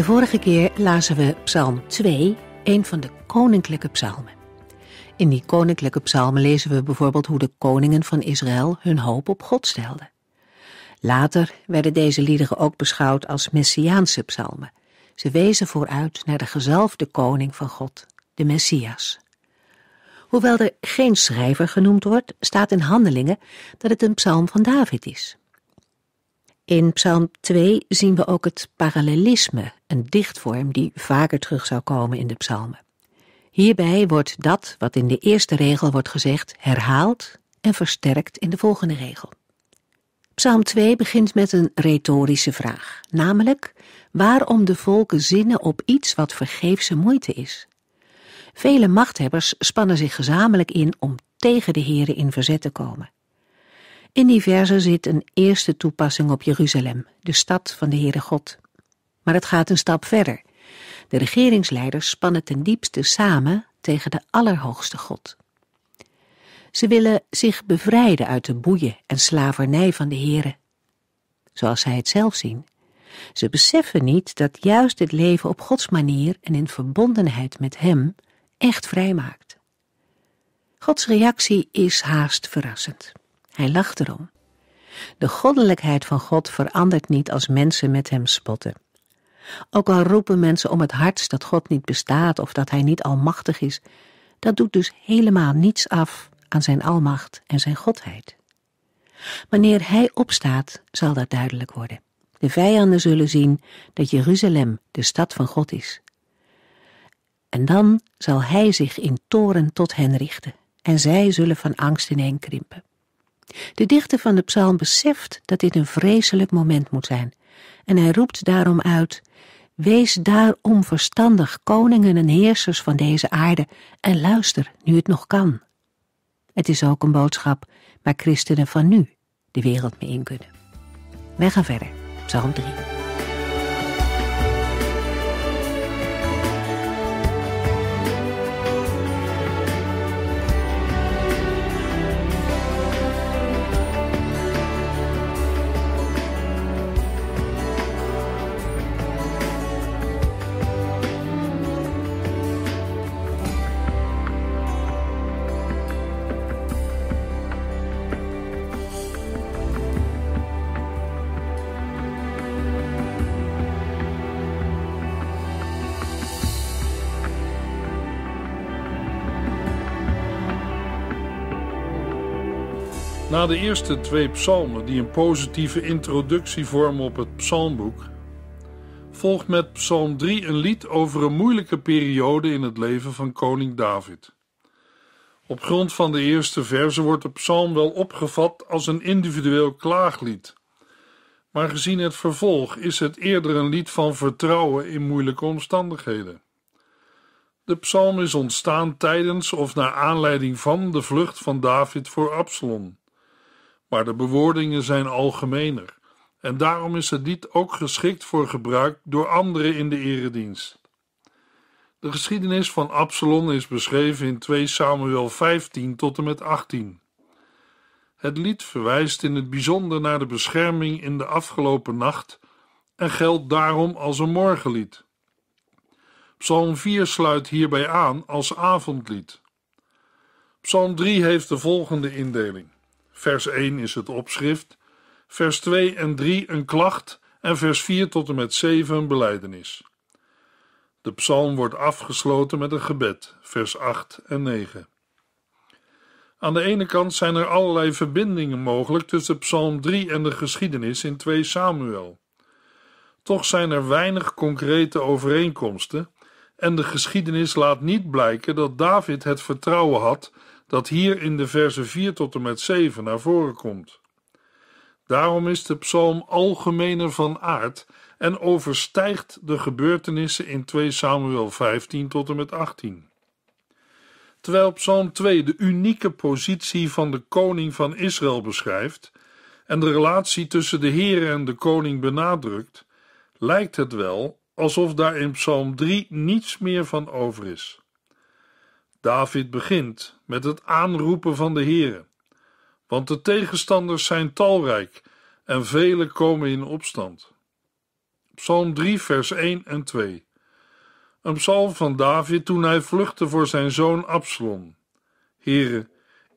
De vorige keer lazen we Psalm 2, een van de koninklijke psalmen. In die koninklijke psalmen lezen we bijvoorbeeld hoe de koningen van Israël hun hoop op God stelden. Later werden deze liederen ook beschouwd als messiaanse psalmen. Ze wezen vooruit naar de gezalfde koning van God, de Messias. Hoewel er geen schrijver genoemd wordt, staat in Handelingen dat het een psalm van David is. In Psalm 2 zien we ook het parallelisme, een dichtvorm die vaker terug zou komen in de psalmen. Hierbij wordt dat wat in de eerste regel wordt gezegd herhaald en versterkt in de volgende regel. Psalm 2 begint met een retorische vraag, namelijk waarom de volken zinnen op iets wat vergeefse moeite is. Vele machthebbers spannen zich gezamenlijk in om tegen de heren in verzet te komen. In die verse zit een eerste toepassing op Jeruzalem, de stad van de Heere God. Maar het gaat een stap verder. De regeringsleiders spannen ten diepste samen tegen de Allerhoogste God. Ze willen zich bevrijden uit de boeien en slavernij van de Heere, zoals zij het zelf zien. Ze beseffen niet dat juist het leven op Gods manier en in verbondenheid met Hem echt vrijmaakt. Gods reactie is haast verrassend. Hij lacht erom. De goddelijkheid van God verandert niet als mensen met hem spotten. Ook al roepen mensen om het hart dat God niet bestaat of dat hij niet almachtig is, dat doet dus helemaal niets af aan zijn almacht en zijn godheid. Wanneer hij opstaat, zal dat duidelijk worden. De vijanden zullen zien dat Jeruzalem de stad van God is. En dan zal hij zich in toren tot hen richten, en zij zullen van angst ineenkrimpen. De dichter van de psalm beseft dat dit een vreselijk moment moet zijn. En hij roept daarom uit: Wees daarom verstandig, koningen en heersers van deze aarde, en luister nu het nog kan. Het is ook een boodschap waar christenen van nu de wereld mee in kunnen. Wij gaan verder, Psalm 3. Na de eerste twee psalmen, die een positieve introductie vormen op het psalmboek, volgt met psalm 3 een lied over een moeilijke periode in het leven van koning David. Op grond van de eerste verse wordt de psalm wel opgevat als een individueel klaaglied. Maar gezien het vervolg is het eerder een lied van vertrouwen in moeilijke omstandigheden. De psalm is ontstaan tijdens of naar aanleiding van de vlucht van David voor Absalom maar de bewoordingen zijn algemener en daarom is het lied ook geschikt voor gebruik door anderen in de eredienst. De geschiedenis van Absalom is beschreven in 2 Samuel 15 tot en met 18. Het lied verwijst in het bijzonder naar de bescherming in de afgelopen nacht en geldt daarom als een morgenlied. Psalm 4 sluit hierbij aan als avondlied. Psalm 3 heeft de volgende indeling. Vers 1 is het opschrift, vers 2 en 3 een klacht en vers 4 tot en met 7 een beleidenis. De psalm wordt afgesloten met een gebed, vers 8 en 9. Aan de ene kant zijn er allerlei verbindingen mogelijk tussen Psalm 3 en de geschiedenis in 2 Samuel. Toch zijn er weinig concrete overeenkomsten en de geschiedenis laat niet blijken dat David het vertrouwen had dat hier in de versen 4 tot en met 7 naar voren komt. Daarom is de psalm algemener van aard en overstijgt de gebeurtenissen in 2 Samuel 15 tot en met 18. Terwijl Psalm 2 de unieke positie van de koning van Israël beschrijft en de relatie tussen de Heer en de koning benadrukt, lijkt het wel alsof daar in Psalm 3 niets meer van over is. David begint met het aanroepen van de Heere, want de tegenstanders zijn talrijk en velen komen in opstand. Psalm 3, vers 1 en 2. Een psalm van David toen hij vluchtte voor zijn zoon Absalom. Heere,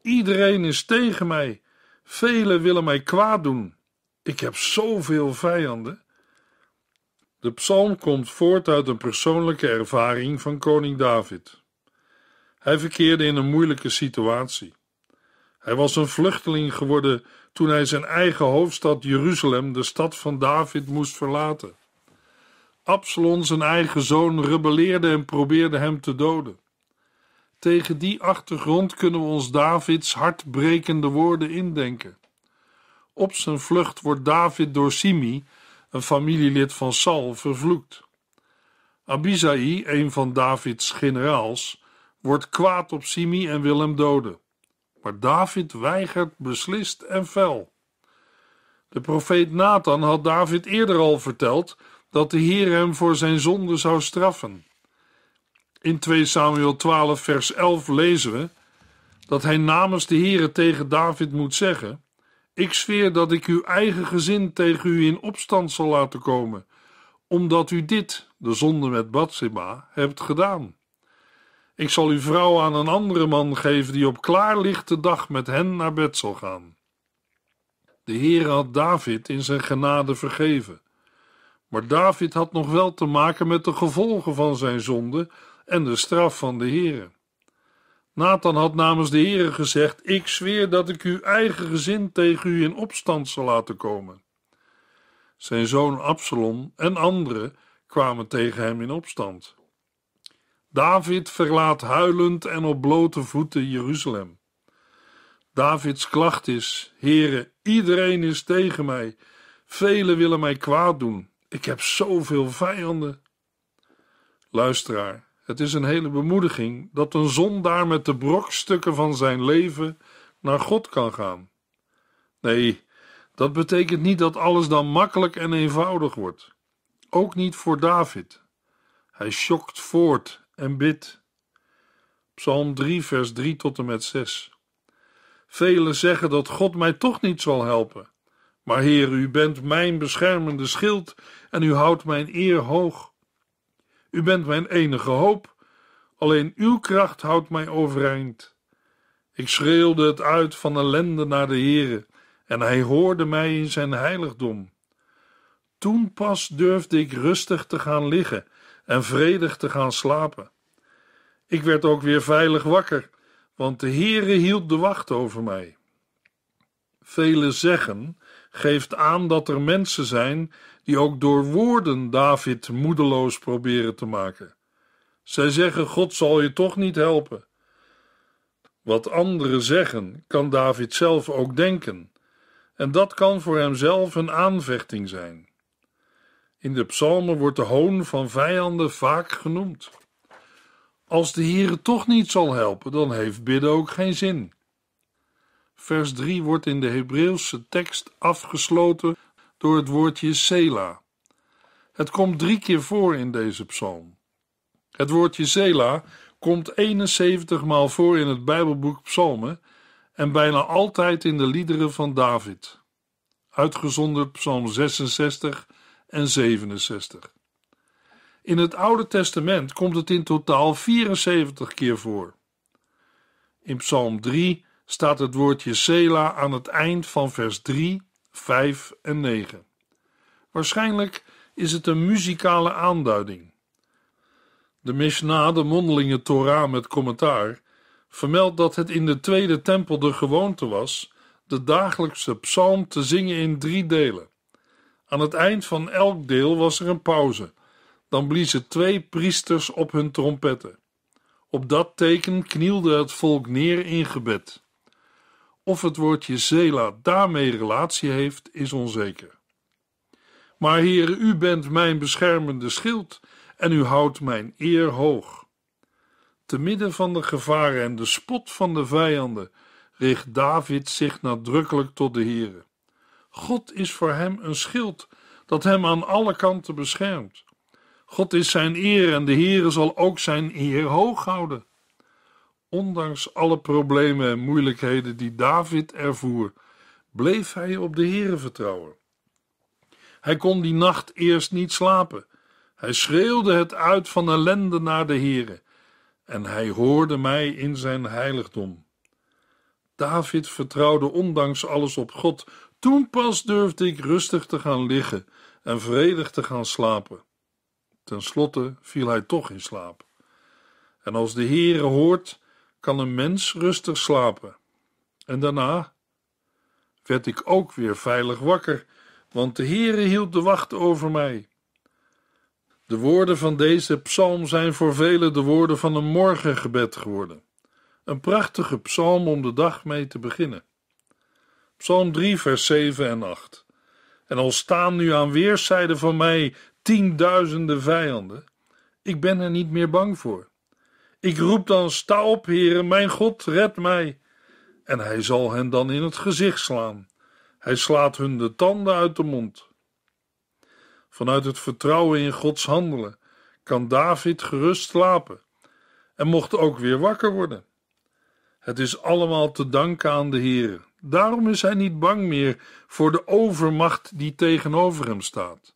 iedereen is tegen mij, velen willen mij kwaad doen. Ik heb zoveel vijanden. De psalm komt voort uit een persoonlijke ervaring van koning David. Hij verkeerde in een moeilijke situatie. Hij was een vluchteling geworden toen hij zijn eigen hoofdstad Jeruzalem, de stad van David, moest verlaten. Absalom, zijn eigen zoon, rebelleerde en probeerde hem te doden. Tegen die achtergrond kunnen we ons Davids hartbrekende woorden indenken. Op zijn vlucht wordt David door Simi, een familielid van Saul, vervloekt. Abisai, een van Davids generaals, wordt kwaad op Simi en wil hem doden. Maar David weigert beslist en fel. De profeet Nathan had David eerder al verteld dat de Heer hem voor zijn zonde zou straffen. In 2 Samuel 12, vers 11 lezen we dat hij namens de Heere tegen David moet zeggen: Ik zweer dat ik uw eigen gezin tegen u in opstand zal laten komen, omdat u dit, de zonde met Bathseba, hebt gedaan. Ik zal uw vrouw aan een andere man geven die op klaarlichte dag met hen naar bed zal gaan. De Heere had David in zijn genade vergeven. Maar David had nog wel te maken met de gevolgen van zijn zonde en de straf van de Heere. Nathan had namens de Heere gezegd: Ik zweer dat ik uw eigen gezin tegen u in opstand zal laten komen. Zijn zoon Absalom en anderen kwamen tegen hem in opstand. David verlaat huilend en op blote voeten Jeruzalem. Davids klacht is: Heere, iedereen is tegen mij. Velen willen mij kwaad doen. Ik heb zoveel vijanden. Luisteraar, het is een hele bemoediging dat een daar met de brokstukken van zijn leven naar God kan gaan. Nee, dat betekent niet dat alles dan makkelijk en eenvoudig wordt. Ook niet voor David. Hij schokt voort en bid. Psalm 3, vers 3 tot en met 6. Velen zeggen dat God mij toch niet zal helpen. Maar Heer, u bent mijn beschermende schild en u houdt mijn eer hoog. U bent mijn enige hoop. Alleen uw kracht houdt mij overeind. Ik schreeuwde het uit van ellende naar de Heere en hij hoorde mij in zijn heiligdom. Toen pas durfde ik rustig te gaan liggen en vredig te gaan slapen. Ik werd ook weer veilig wakker, want de Heere hield de wacht over mij. Vele zeggen geeft aan dat er mensen zijn die ook door woorden David moedeloos proberen te maken. Zij zeggen: God zal je toch niet helpen. Wat anderen zeggen, kan David zelf ook denken, en dat kan voor hemzelf een aanvechting zijn. In de psalmen wordt de hoon van vijanden vaak genoemd. Als de Heere toch niet zal helpen, dan heeft bidden ook geen zin. Vers 3 wordt in de Hebreeuwse tekst afgesloten door het woordje Sela. Het komt drie keer voor in deze psalm. Het woordje Sela komt 71 maal voor in het Bijbelboek Psalmen en bijna altijd in de liederen van David. Uitgezonderd Psalm 66 en 67. In het Oude Testament komt het in totaal 74 keer voor. In Psalm 3 staat het woordje Sela aan het eind van vers 3, 5 en 9. Waarschijnlijk is het een muzikale aanduiding. De Mishnah, de mondelinge Torah met commentaar, vermeldt dat het in de Tweede Tempel de gewoonte was de dagelijkse psalm te zingen in drie delen. Aan het eind van elk deel was er een pauze. Dan bliezen twee priesters op hun trompetten. Op dat teken knielde het volk neer in gebed. Of het woordje Zela daarmee relatie heeft, is onzeker. Maar Heer, u bent mijn beschermende schild en u houdt mijn eer hoog. Te midden van de gevaren en de spot van de vijanden richt David zich nadrukkelijk tot de Heren. God is voor hem een schild dat hem aan alle kanten beschermt. God is zijn eer en de Heere zal ook zijn eer hoog houden. Ondanks alle problemen en moeilijkheden die David ervoer, bleef hij op de Heere vertrouwen. Hij kon die nacht eerst niet slapen. Hij schreeuwde het uit van ellende naar de Heere en hij hoorde mij in zijn heiligdom. David vertrouwde ondanks alles op God toen pas durfde ik rustig te gaan liggen en vredig te gaan slapen. Ten slotte viel hij toch in slaap. En als de Heere hoort, kan een mens rustig slapen. En daarna werd ik ook weer veilig wakker, want de Heere hield de wacht over mij. De woorden van deze psalm zijn voor velen de woorden van een morgengebed geworden. Een prachtige psalm om de dag mee te beginnen. Psalm 3, vers 7 en 8. En al staan nu aan weerszijden van mij tienduizenden vijanden, ik ben er niet meer bang voor. Ik roep dan: Sta op, heren, mijn God, red mij. En hij zal hen dan in het gezicht slaan. Hij slaat hun de tanden uit de mond. Vanuit het vertrouwen in Gods handelen kan David gerust slapen en mocht ook weer wakker worden. Het is allemaal te danken aan de Heer. Daarom is hij niet bang meer voor de overmacht die tegenover hem staat.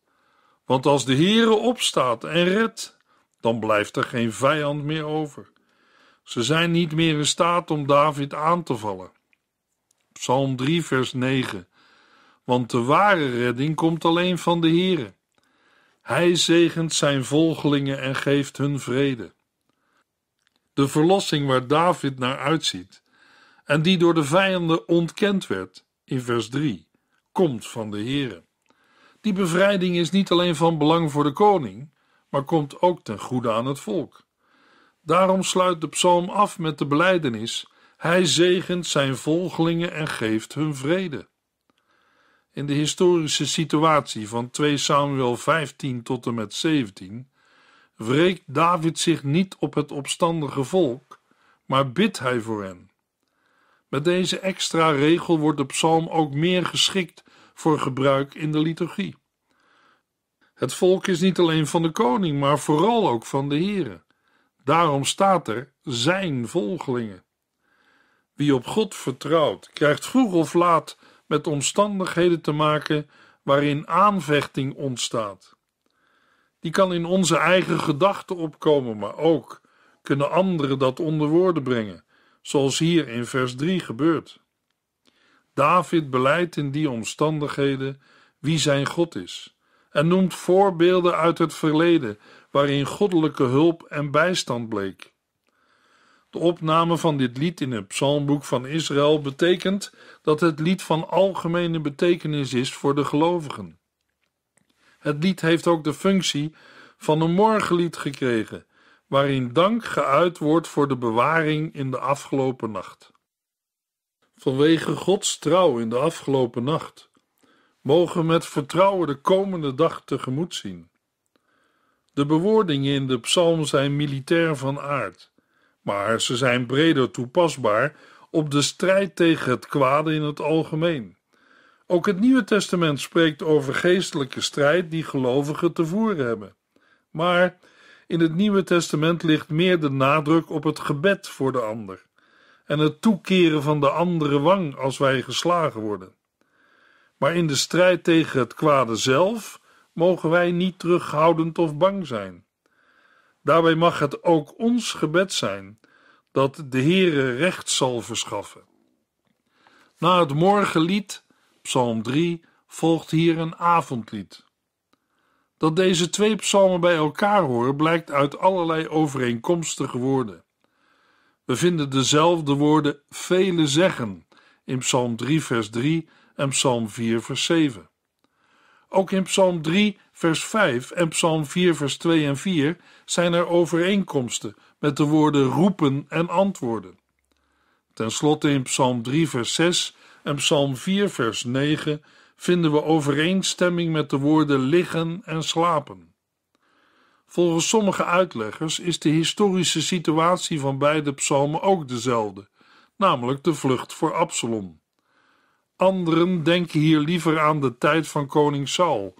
Want als de Heere opstaat en redt, dan blijft er geen vijand meer over. Ze zijn niet meer in staat om David aan te vallen. Psalm 3, vers 9. Want de ware redding komt alleen van de Heere. Hij zegent zijn volgelingen en geeft hun vrede. De verlossing waar David naar uitziet en die door de vijanden ontkend werd, in vers 3, komt van de Heere. Die bevrijding is niet alleen van belang voor de koning, maar komt ook ten goede aan het volk. Daarom sluit de psalm af met de belijdenis: Hij zegent zijn volgelingen en geeft hun vrede. In de historische situatie van 2 Samuel 15 tot en met 17 wreekt David zich niet op het opstandige volk, maar bidt hij voor hen. Met deze extra regel wordt de psalm ook meer geschikt voor gebruik in de liturgie. Het volk is niet alleen van de koning, maar vooral ook van de Here. Daarom staat er zijn volgelingen. Wie op God vertrouwt, krijgt vroeg of laat met omstandigheden te maken waarin aanvechting ontstaat. Die kan in onze eigen gedachten opkomen, maar ook kunnen anderen dat onder woorden brengen zoals hier in vers 3 gebeurt. David beleidt in die omstandigheden wie zijn God is en noemt voorbeelden uit het verleden waarin goddelijke hulp en bijstand bleek. De opname van dit lied in het psalmboek van Israël betekent dat het lied van algemene betekenis is voor de gelovigen. Het lied heeft ook de functie van een morgenlied gekregen waarin dank geuit wordt voor de bewaring in de afgelopen nacht. Vanwege Gods trouw in de afgelopen nacht mogen met vertrouwen de komende dag tegemoet zien. De bewoordingen in de psalm zijn militair van aard, maar ze zijn breder toepasbaar op de strijd tegen het kwade in het algemeen. Ook het Nieuwe Testament spreekt over geestelijke strijd die gelovigen te voeren hebben. Maar in het Nieuwe Testament ligt meer de nadruk op het gebed voor de ander en het toekeren van de andere wang als wij geslagen worden. Maar in de strijd tegen het kwade zelf mogen wij niet terughoudend of bang zijn. Daarbij mag het ook ons gebed zijn dat de Heere recht zal verschaffen. Na het morgenlied, Psalm 3, volgt hier een avondlied. Dat deze twee psalmen bij elkaar horen blijkt uit allerlei overeenkomstige woorden. We vinden dezelfde woorden vele zeggen in Psalm 3, vers 3 en Psalm 4, vers 7. Ook in Psalm 3, vers 5 en Psalm 4, vers 2 en 4 zijn er overeenkomsten met de woorden roepen en antwoorden. Ten slotte in Psalm 3, vers 6 en Psalm 4, vers 9 vinden we overeenstemming met de woorden liggen en slapen. Volgens sommige uitleggers is de historische situatie van beide psalmen ook dezelfde, namelijk de vlucht voor Absalom. Anderen denken hier liever aan de tijd van koning Saul,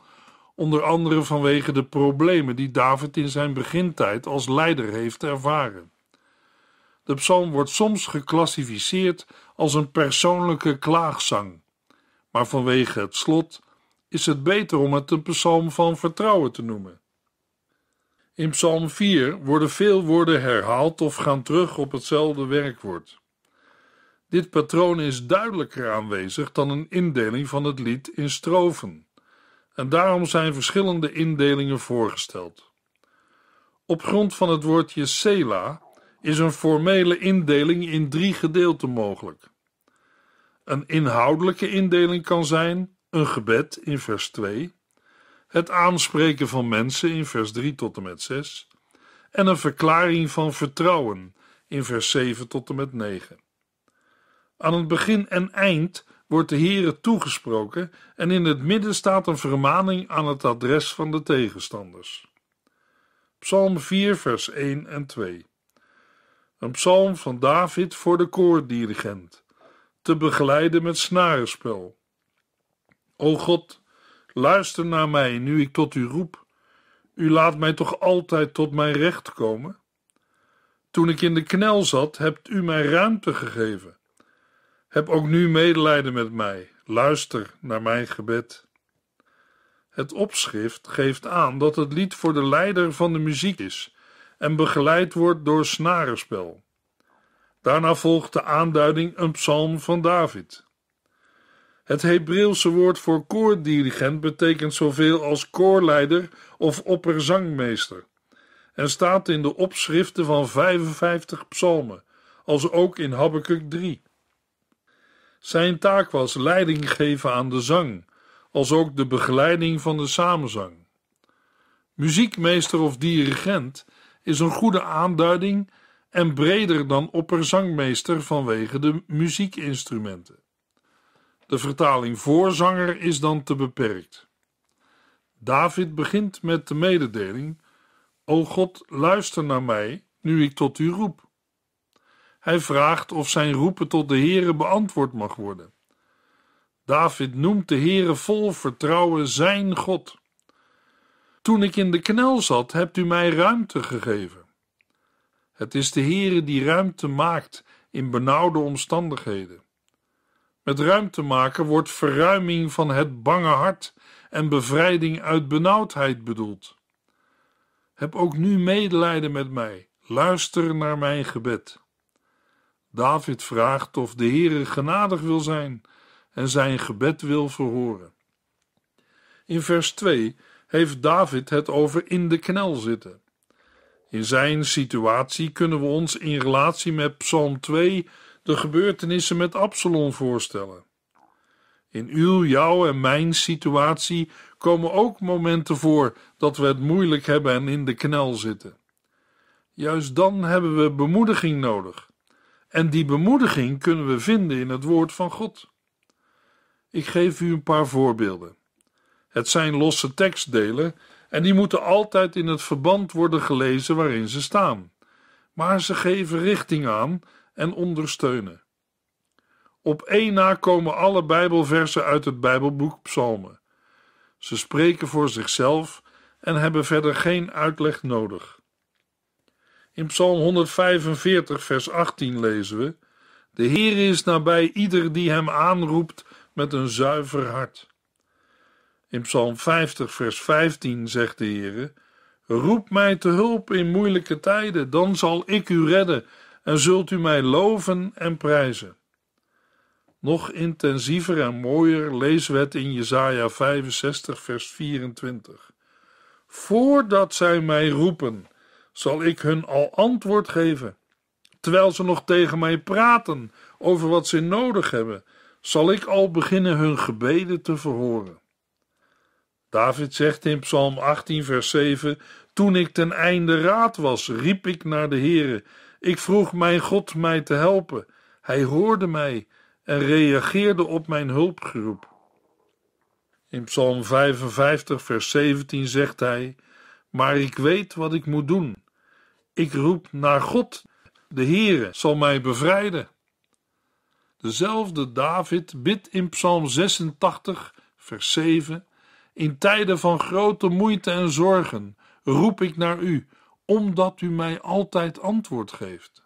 onder andere vanwege de problemen die David in zijn begintijd als leider heeft ervaren. De psalm wordt soms geclassificeerd als een persoonlijke klaagzang maar vanwege het slot is het beter om het een psalm van vertrouwen te noemen. In Psalm 4 worden veel woorden herhaald of gaan terug op hetzelfde werkwoord. Dit patroon is duidelijker aanwezig dan een indeling van het lied in strofen, en daarom zijn verschillende indelingen voorgesteld. Op grond van het woordje Sela is een formele indeling in drie gedeelten mogelijk. Een inhoudelijke indeling kan zijn een gebed in vers 2, het aanspreken van mensen in vers 3 tot en met 6 en een verklaring van vertrouwen in vers 7 tot en met 9. Aan het begin en eind wordt de Heere toegesproken en in het midden staat een vermaning aan het adres van de tegenstanders. Psalm 4 vers 1 en 2 Een psalm van David voor de koordirigent te begeleiden met snarenspel. O God, luister naar mij nu ik tot u roep. U laat mij toch altijd tot mijn recht komen? Toen ik in de knel zat, hebt u mij ruimte gegeven. Heb ook nu medelijden met mij. Luister naar mijn gebed. Het opschrift geeft aan dat het lied voor de leider van de muziek is en begeleid wordt door snarenspel. Daarna volgt de aanduiding een psalm van David. Het Hebreeuwse woord voor koordirigent betekent zoveel als koorleider of opperzangmeester en staat in de opschriften van 55 psalmen, als ook in Habakkuk 3. Zijn taak was leiding geven aan de zang, als ook de begeleiding van de samenzang. Muziekmeester of dirigent is een goede aanduiding en breder dan opperzangmeester vanwege de muziekinstrumenten. De vertaling voorzanger is dan te beperkt. David begint met de mededeling: O God, luister naar mij, nu ik tot u roep. Hij vraagt of zijn roepen tot de Heere beantwoord mag worden. David noemt de Heere vol vertrouwen zijn God. Toen ik in de knel zat, hebt u mij ruimte gegeven. Het is de Heere die ruimte maakt in benauwde omstandigheden. Met ruimte maken wordt verruiming van het bange hart en bevrijding uit benauwdheid bedoeld. Heb ook nu medelijden met mij, luister naar mijn gebed. David vraagt of de Heere genadig wil zijn en zijn gebed wil verhoren. In vers 2 heeft David het over in de knel zitten. In zijn situatie kunnen we ons in relatie met Psalm 2 de gebeurtenissen met Absalom voorstellen. In uw, jouw en mijn situatie komen ook momenten voor dat we het moeilijk hebben en in de knel zitten. Juist dan hebben we bemoediging nodig. En die bemoediging kunnen we vinden in het woord van God. Ik geef u een paar voorbeelden. Het zijn losse tekstdelen en die moeten altijd in het verband worden gelezen waarin ze staan. Maar ze geven richting aan en ondersteunen. Op één na komen alle Bijbelversen uit het Bijbelboek Psalmen. Ze spreken voor zichzelf en hebben verder geen uitleg nodig. In Psalm 145, vers 18 lezen we: De Heer is nabij ieder die hem aanroept met een zuiver hart. In Psalm 50, vers 15 zegt de Heer: Roep mij te hulp in moeilijke tijden, dan zal ik u redden en zult u mij loven en prijzen. Nog intensiever en mooier lezen we het in Jesaja 65, vers 24. Voordat zij mij roepen, zal ik hun al antwoord geven. Terwijl ze nog tegen mij praten over wat ze nodig hebben, zal ik al beginnen hun gebeden te verhoren. David zegt in Psalm 18, vers 7: Toen ik ten einde raad was, riep ik naar de Heere. Ik vroeg mijn God mij te helpen. Hij hoorde mij en reageerde op mijn hulpgeroep. In Psalm 55, vers 17 zegt hij: Maar ik weet wat ik moet doen. Ik roep naar God. De Heere zal mij bevrijden. Dezelfde David bidt in Psalm 86, vers 7 in tijden van grote moeite en zorgen roep ik naar u, omdat u mij altijd antwoord geeft.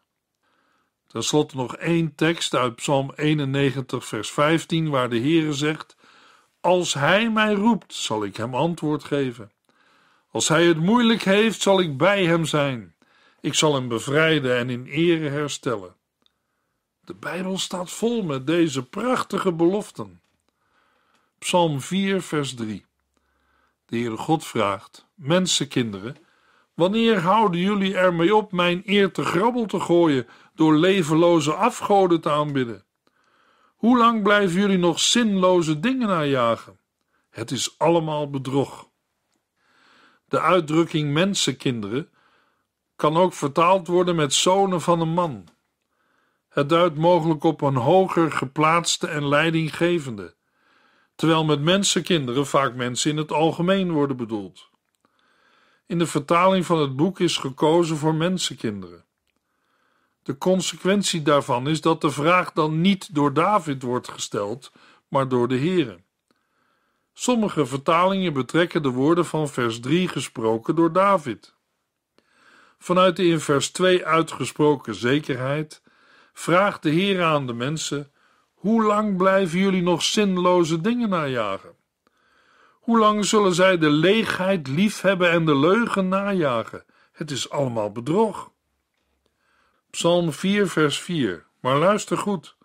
Ten slotte nog één tekst uit Psalm 91, vers 15, waar de Heere zegt: Als hij mij roept, zal ik hem antwoord geven. Als hij het moeilijk heeft, zal ik bij hem zijn. Ik zal hem bevrijden en in ere herstellen. De Bijbel staat vol met deze prachtige beloften. Psalm 4, vers 3 de Heere God vraagt: Mensenkinderen, wanneer houden jullie ermee op mijn eer te grabbel te gooien door levenloze afgoden te aanbidden? Hoe lang blijven jullie nog zinloze dingen najagen? Het is allemaal bedrog. De uitdrukking mensenkinderen kan ook vertaald worden met zonen van een man. Het duidt mogelijk op een hoger geplaatste en leidinggevende terwijl met mensenkinderen vaak mensen in het algemeen worden bedoeld. In de vertaling van het boek is gekozen voor mensenkinderen. De consequentie daarvan is dat de vraag dan niet door David wordt gesteld, maar door de Heeren. Sommige vertalingen betrekken de woorden van vers 3 gesproken door David. Vanuit de in vers 2 uitgesproken zekerheid vraagt de Heer aan de mensen hoe lang blijven jullie nog zinloze dingen najagen? Hoe lang zullen zij de leegheid liefhebben en de leugen najagen? Het is allemaal bedrog. Psalm 4, vers 4. Maar luister goed.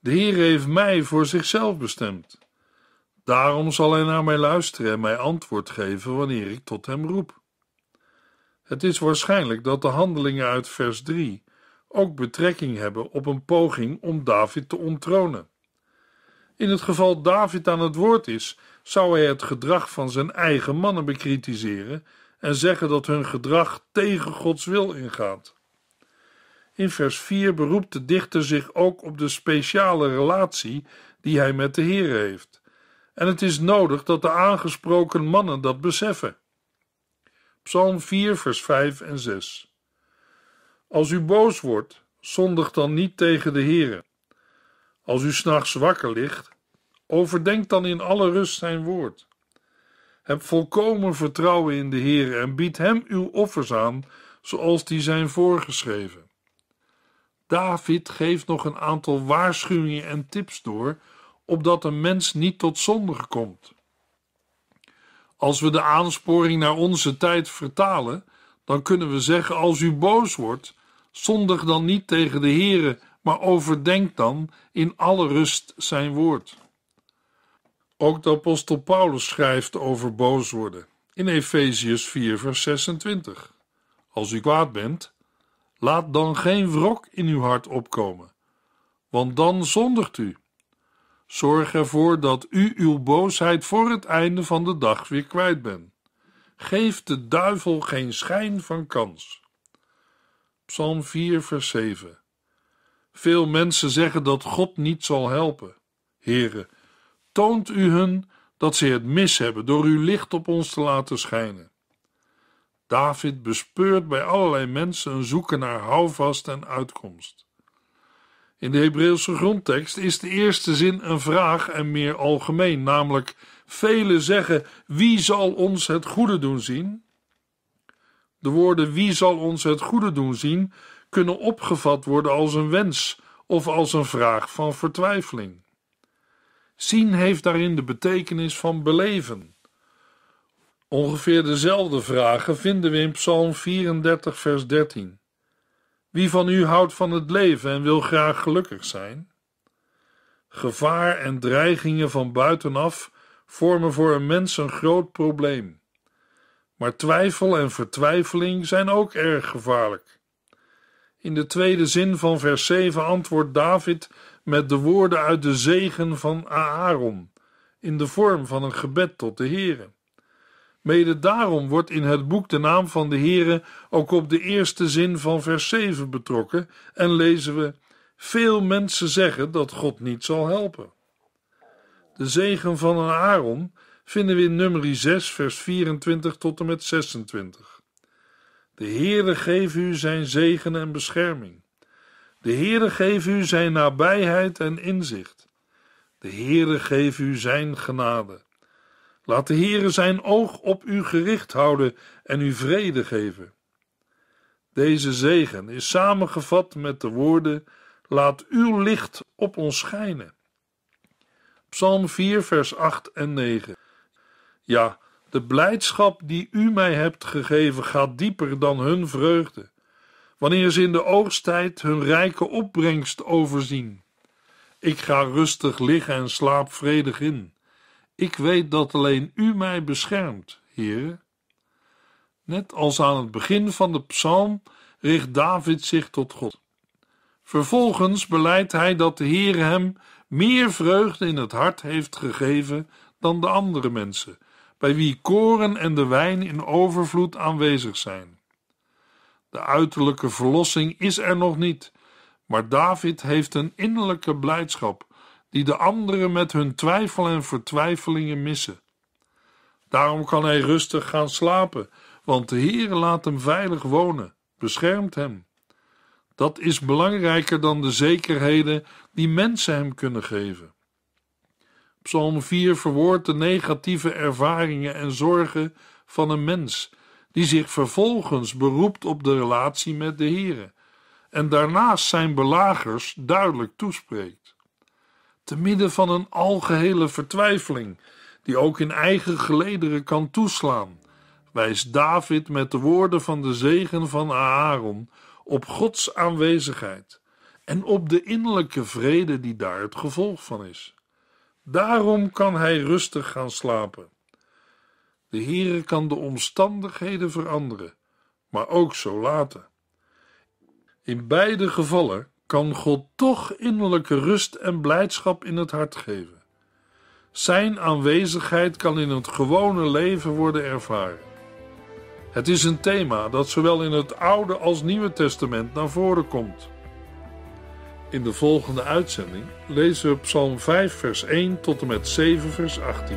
De Heer heeft mij voor zichzelf bestemd. Daarom zal hij naar mij luisteren en mij antwoord geven wanneer ik tot hem roep. Het is waarschijnlijk dat de handelingen uit vers 3 ook betrekking hebben op een poging om David te onttronen. In het geval David aan het woord is, zou hij het gedrag van zijn eigen mannen bekritiseren en zeggen dat hun gedrag tegen Gods wil ingaat. In vers 4 beroept de dichter zich ook op de speciale relatie die hij met de Heer heeft. En het is nodig dat de aangesproken mannen dat beseffen. Psalm 4, vers 5 en 6. Als u boos wordt, zondig dan niet tegen de Heere. Als u s'nachts wakker ligt, overdenk dan in alle rust zijn woord. Heb volkomen vertrouwen in de Heere en bied hem uw offers aan zoals die zijn voorgeschreven. David geeft nog een aantal waarschuwingen en tips door, opdat een mens niet tot zonde komt. Als we de aansporing naar onze tijd vertalen, dan kunnen we zeggen: als u boos wordt, Zondig dan niet tegen de Heere, maar overdenk dan in alle rust zijn woord. Ook de apostel Paulus schrijft over boos worden in Efesius 4 vers 26. Als u kwaad bent, laat dan geen wrok in uw hart opkomen, want dan zondigt u. Zorg ervoor dat u uw boosheid voor het einde van de dag weer kwijt bent. Geef de duivel geen schijn van kans. Psalm 4, vers 7. Veel mensen zeggen dat God niet zal helpen. Heren, toont u hun dat ze het mis hebben door uw licht op ons te laten schijnen. David bespeurt bij allerlei mensen een zoeken naar houvast en uitkomst. In de Hebreeuwse grondtekst is de eerste zin een vraag en meer algemeen, namelijk: Velen zeggen: Wie zal ons het goede doen zien? De woorden wie zal ons het goede doen zien kunnen opgevat worden als een wens of als een vraag van vertwijfeling. Zien heeft daarin de betekenis van beleven. Ongeveer dezelfde vragen vinden we in Psalm 34, vers 13. Wie van u houdt van het leven en wil graag gelukkig zijn? Gevaar en dreigingen van buitenaf vormen voor een mens een groot probleem. Maar twijfel en vertwijfeling zijn ook erg gevaarlijk. In de tweede zin van vers 7 antwoordt David met de woorden uit de zegen van Aaron in de vorm van een gebed tot de Heere. Mede daarom wordt in het boek de naam van de Heere ook op de eerste zin van vers 7 betrokken en lezen we: Veel mensen zeggen dat God niet zal helpen. De zegen van een Aaron vinden we in nummer 6, vers 24 tot en met 26. De Heere geef u zijn zegen en bescherming. De Heere geef u zijn nabijheid en inzicht. De Heere geef u zijn genade. Laat de Heere zijn oog op u gericht houden en u vrede geven. Deze zegen is samengevat met de woorden: Laat uw licht op ons schijnen. Psalm 4, vers 8 en 9. Ja, de blijdschap die u mij hebt gegeven gaat dieper dan hun vreugde, wanneer ze in de oogsttijd hun rijke opbrengst overzien. Ik ga rustig liggen en slaap vredig in. Ik weet dat alleen u mij beschermt, Heere. Net als aan het begin van de psalm richt David zich tot God. Vervolgens beleidt hij dat de Heere hem meer vreugde in het hart heeft gegeven dan de andere mensen bij wie koren en de wijn in overvloed aanwezig zijn. De uiterlijke verlossing is er nog niet, maar David heeft een innerlijke blijdschap die de anderen met hun twijfel en vertwijfelingen missen. Daarom kan hij rustig gaan slapen, want de Heer laat hem veilig wonen, beschermt hem. Dat is belangrijker dan de zekerheden die mensen hem kunnen geven. Psalm 4 verwoordt de negatieve ervaringen en zorgen van een mens, die zich vervolgens beroept op de relatie met de Heere en daarnaast zijn belagers duidelijk toespreekt. Te midden van een algehele vertwijfeling, die ook in eigen gelederen kan toeslaan, wijst David met de woorden van de zegen van Aaron op Gods aanwezigheid en op de innerlijke vrede die daar het gevolg van is. Daarom kan hij rustig gaan slapen. De Heere kan de omstandigheden veranderen, maar ook zo laten. In beide gevallen kan God toch innerlijke rust en blijdschap in het hart geven. Zijn aanwezigheid kan in het gewone leven worden ervaren. Het is een thema dat zowel in het Oude als Nieuwe Testament naar voren komt. In de volgende uitzending lezen we Psalm 5, vers 1 tot en met 7, vers 18.